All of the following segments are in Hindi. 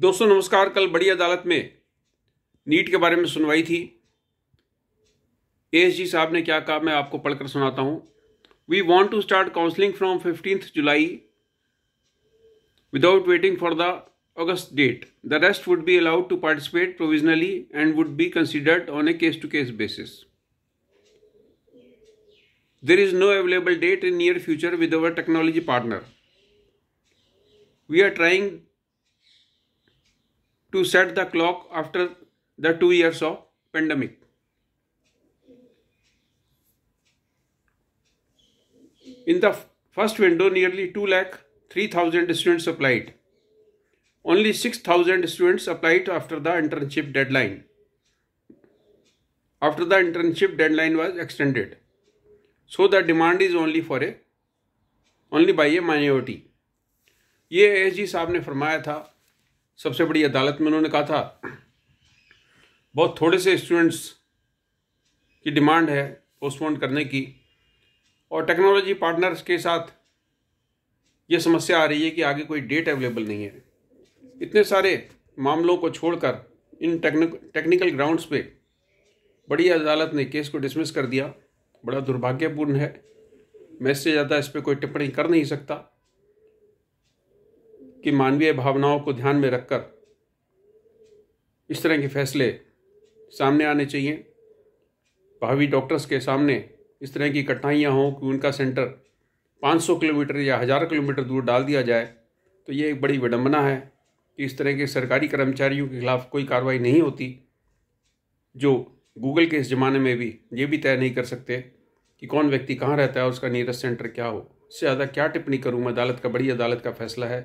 दोस्तों नमस्कार कल बड़ी अदालत में नीट के बारे में सुनवाई थी एस जी साहब ने क्या कहा मैं आपको पढ़कर सुनाता हूं we want to start counselling from fifteenth July without waiting for the August date the rest would be allowed to participate provisionally and would be considered on a case to case basis there is no available date in near future with our technology partner we are trying to set the clock after the two years of pandemic. In the first window, nearly 2 lakh 3,000 students applied. Only 6,000 students applied after the internship deadline. After the internship deadline was extended. So the demand is only for a, only by a minority. ये ए जी साहब ने फरमाया था सबसे बड़ी अदालत में उन्होंने कहा था बहुत थोड़े से स्टूडेंट्स की डिमांड है पोस्टपोन करने की और टेक्नोलॉजी पार्टनर्स के साथ ये समस्या आ रही है कि आगे कोई डेट अवेलेबल नहीं है इतने सारे मामलों को छोड़कर इन टेक्निकल ग्राउंड्स पे बड़ी अदालत ने केस को डिसमिस कर दिया बड़ा दुर्भाग्यपूर्ण है मैं इससे ज़्यादा इस पर कोई टिप्पणी कर नहीं सकता कि मानवीय भावनाओं को ध्यान में रखकर इस तरह के फैसले सामने आने चाहिए भावी डॉक्टर्स के सामने इस तरह की कठिनाइयाँ हों कि उनका सेंटर 500 किलोमीटर या हज़ार किलोमीटर दूर डाल दिया जाए तो ये एक बड़ी विडम्बना है कि इस तरह के सरकारी कर्मचारियों के खिलाफ कोई कार्रवाई नहीं होती जो गूगल के इस ज़माने में भी ये भी तय नहीं कर सकते कि कौन व्यक्ति कहाँ रहता है और उसका नियरेस्ट सेंटर क्या हो इससे ज़्यादा क्या टिप्पणी करूँ मैं अदालत का बड़ी अदालत का फैसला है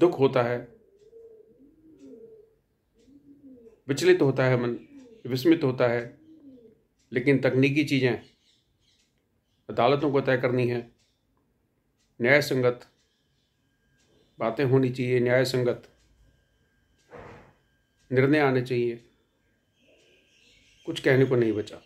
दुख होता है विचलित होता है मन विस्मित होता है लेकिन तकनीकी चीज़ें अदालतों को तय करनी है न्याय संगत बातें होनी चाहिए न्याय संगत निर्णय आने चाहिए कुछ कहने को नहीं बचा